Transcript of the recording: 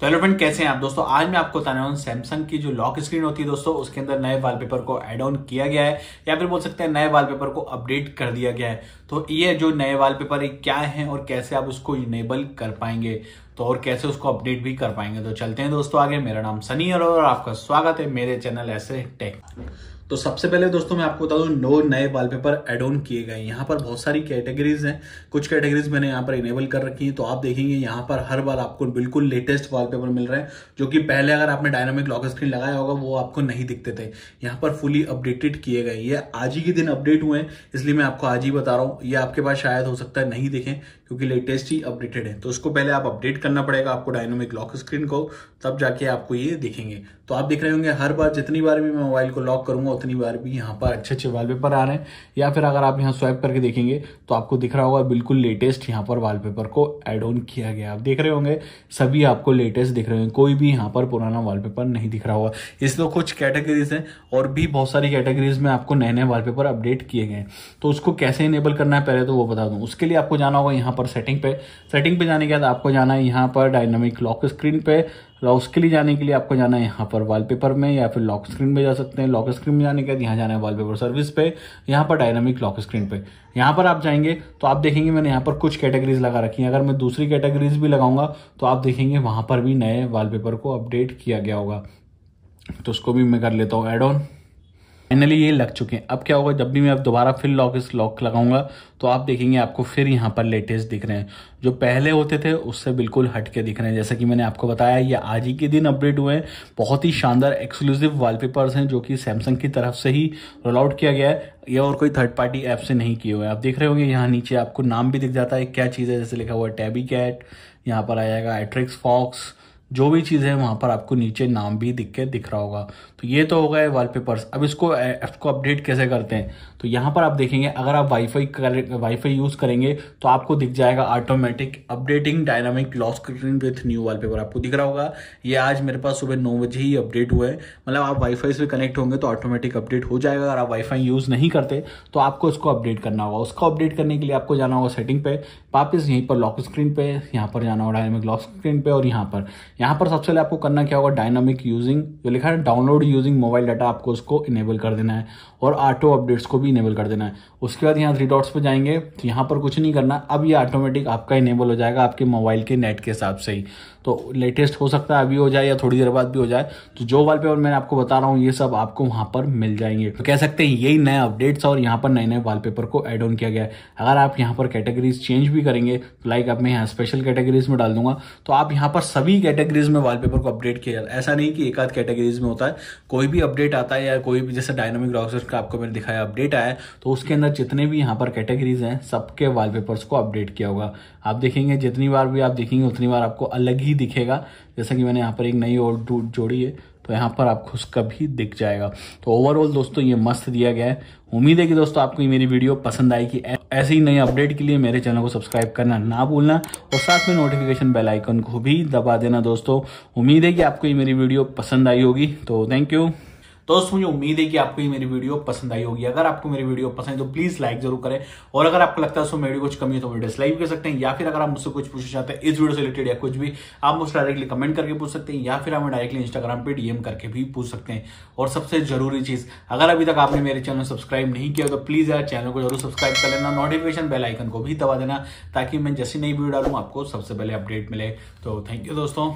तो hello friend कैसे हैं आप दोस्तों आज मैं आपको बताने वाला सैमसंग की जो लॉक स्क्रीन होती है दोस्तों उसके अंदर नए वॉलपेपर को एड ऑन किया गया है या फिर बोल सकते हैं नए वॉलपेपर को अपडेट कर दिया गया है तो ये जो नए वॉलपेपर क्या है और कैसे आप उसको इनेबल कर पाएंगे तो और कैसे उसको अपडेट भी कर पाएंगे तो चलते हैं दोस्तों आगे मेरा नाम सनी और आपका स्वागत है मेरे चैनल ऐसे टेक तो सबसे पहले दोस्तों मैं आपको बता दूं नौ नए वॉलपेपर एड ऑन किए गए यहाँ पर बहुत सारी कैटेगरीज हैं कुछ कैटेगरीज मैंने यहाँ पर इनेबल कर रखी हैं तो आप देखेंगे यहाँ पर हर बार आपको बिल्कुल लेटेस्ट वॉलपेपर मिल रहे हैं जो कि पहले अगर आपने डायनामिक लॉक स्क्रीन लगाया होगा वो आपको नहीं दिखते थे यहाँ पर फुली अपडेटेड किए गए ये आज ही के दिन अपडेट हुए हैं इसलिए मैं आपको आज ही बता रहा हूँ ये आपके पास शायद हो सकता है नहीं दिखें क्योंकि लेटेस्ट ही अपडेटेड है तो उसको पहले आप अपडेट करना पड़ेगा आपको डायनोमिक लॉक स्क्रीन को तब जाके आपको ये दिखेंगे तो आप देख रहे होंगे हर बार जितनी बार भी मैं मोबाइल को लॉक करूंगा उतनी बार भी यहाँ पर अच्छे अच्छे वालपेपर आ रहे हैं या फिर अगर आप यहाँ स्वाइप करके देखेंगे तो आपको दिख रहा होगा बिल्कुल लेटेस्ट यहाँ पर वॉलपेपर को एड ऑन किया गया आप देख रहे होंगे सभी आपको लेटेस्ट दिख रहे होंगे कोई भी यहाँ पर पुराना वालपेपर नहीं दिख रहा होगा इसलिए कुछ कैटेगरीज हैं और भी बहुत सारी कैटेगरीज में आपको नए नए वालपेपर अपडेट किए गए हैं तो उसको कैसे इनेबल करना है पहले तो वो बता दूँ उसके लिए आपको जाना होगा यहाँ पर सेटिंग पे सेटिंग पे जाने के बाद आपको जाना है यहाँ पर डायनामिक लॉक स्क्रीन पे लॉक के लिए जाने के लिए आपको जाना है यहाँ पर वॉलपेपर में या फिर लॉक स्क्रीन में जा सकते हैं लॉक स्क्रीन में जाने के बाद यहाँ जाना है वॉलपेपर सर्विस पे यहाँ पर डायनामिक लॉक स्क्रीन पे यहाँ पर आप जाएंगे तो आप देखेंगे मैंने यहाँ पर कुछ कैटेगरीज लगा रखी हैं अगर मैं दूसरी कैटेगरीज भी लगाऊंगा तो आप देखेंगे वहाँ पर भी नए वाल को अपडेट किया गया होगा तो उसको भी मैं कर लेता हूँ एड ऑन फाइनली ये लग चुके हैं अब क्या होगा जब भी मैं अब दोबारा फिर लॉक इस लॉक लगाऊंगा तो आप देखेंगे आपको फिर यहाँ पर लेटेस्ट दिख रहे हैं जो पहले होते थे उससे बिल्कुल हट के दिख रहे हैं जैसा कि मैंने आपको बताया ये आज ही के दिन अपडेट हुए हैं बहुत ही शानदार एक्सक्लूसिव वॉलपेपर्स हैं जो कि सैमसंग की तरफ से ही रोल आउट किया गया है या और कोई थर्ड पार्टी ऐप से नहीं किए हुए आप देख रहे होंगे यहाँ नीचे आपको नाम भी दिख जाता है क्या चीज़ है जैसे लिखा हुआ है टैबी कैट यहाँ पर आ जाएगा एट्रिक्स फॉक्स जो भी चीज़ है वहाँ पर आपको नीचे नाम भी दिख के दिख रहा होगा तो ये तो हो गए वॉलपेपर्स अब इसको इसको अपडेट कैसे करते हैं तो यहाँ पर आप देखेंगे अगर आप वाईफाई कर वाईफाई यूज़ करेंगे तो आपको दिख जाएगा automatic updating dynamic lock screen with new wallpaper आपको दिख रहा होगा ये आज मेरे पास सुबह नौ बजे ही अपडेट हुआ है मतलब आप वाईफाई से कनेक्ट होंगे तो ऑटोमेटिक अपडेट हो जाएगा अगर आप वाईफाई यूज़ नहीं करते तो आपको उसको अपडेट करना होगा उसको अपडेट करने के लिए आपको जाना होगा सेटिंग पे वापस यहीं पर लॉक स्क्रीन पे यहाँ पर जाना होगा डायनामिक लॉक स्क्रीन पे और यहाँ पर यहाँ पर सबसे पहले आपको करना क्या होगा डायनामिक यूजिंग जो लिखा है डाउनलोड यूजिंग मोबाइल डाटा आपको उसको इनेबल कर देना है और ऑटो अपडेट्स को भी इनेबल कर देना है उसके बाद यहाँ थ्री डॉट्स पर जाएंगे तो यहाँ पर कुछ नहीं करना अब ये ऑटोमेटिक आपका इनेबल हो जाएगा आपके मोबाइल के नेट के हिसाब से ही तो लेटेस्ट हो सकता है अभी हो जाए या थोड़ी देर बाद भी हो जाए तो जो वॉलपेपर मैंने आपको बता रहा हूँ ये सब आपको वहाँ पर मिल जाएंगे तो कह सकते हैं यही नए अपडेट्स और यहाँ पर नए नए वॉलपेपर को एड ऑन किया गया है अगर आप यहाँ पर कैटेगरीज चेंज भी करेंगे तो लाइक आप मैं यहाँ स्पेशल कैटेगरीज में डाल दूंगा तो आप यहाँ पर सभी कैटेगरीज में वॉलपेपर को अपडेट किया जाए ऐसा नहीं कि एक आध कैटेगरीज में होता है कोई भी अपडेट आता है या कोई भी जैसे डायनामिक ब्राउजर का आपको मैंने दिखाया अपडेट आया तो उसके अंदर जितने भी यहाँ पर कैटेगरीज हैं सबके वाल को अपडेट किया होगा आप देखेंगे जितनी बार भी आप देखेंगे उतनी बार आपको अलग ही ही दिखेगा जैसा कि मैंने यहाँ पर एक नई और जोड़ी है तो यहाँ पर आपको उसका भी दिख जाएगा तो ओवरऑल दोस्तों ये मस्त दिया गया है उम्मीद है कि दोस्तों आपको ये मेरी वीडियो पसंद आएगी ऐसे ही नई अपडेट के लिए मेरे चैनल को सब्सक्राइब करना ना भूलना और साथ में नोटिफिकेशन बेल आइकन को भी दबा देना दोस्तों उम्मीद है कि आपको ये मेरी वीडियो पसंद आई होगी तो थैंक यू दोस्तों मुझे उम्मीद है कि आपको ये मेरी वीडियो पसंद आई होगी अगर आपको मेरी वीडियो पसंद है तो प्लीज लाइक जरूर करें और अगर आपको लगता है उसमें मेरी कुछ कमी है तो मुझे डिसलाइक कर सकते हैं या फिर अगर आप मुझसे कुछ पूछना चाहते हैं इस वीडियो से रिलेटेड या कुछ भी आप मुझसे डायरेक्टली कमेंट करके पूछ सकते हैं या फिर हमें डायरेक्टली इंस्टाग्राम पर डीएम करके भी पूछ सकते हैं और सबसे जरूरी चीज अगर अभी तक आपने मेरे चैनल सब्सक्राइब नहीं किया तो प्लीज यार चैनल को जरूर सब्सक्राइब कर लेना नोटिफिकेशन बेल आइकन को भी दबा देना ताकि मैं जैसी नई वीडियो डालू आपको सबसे पहले अपडेट मिले तो थैंक यू दोस्तों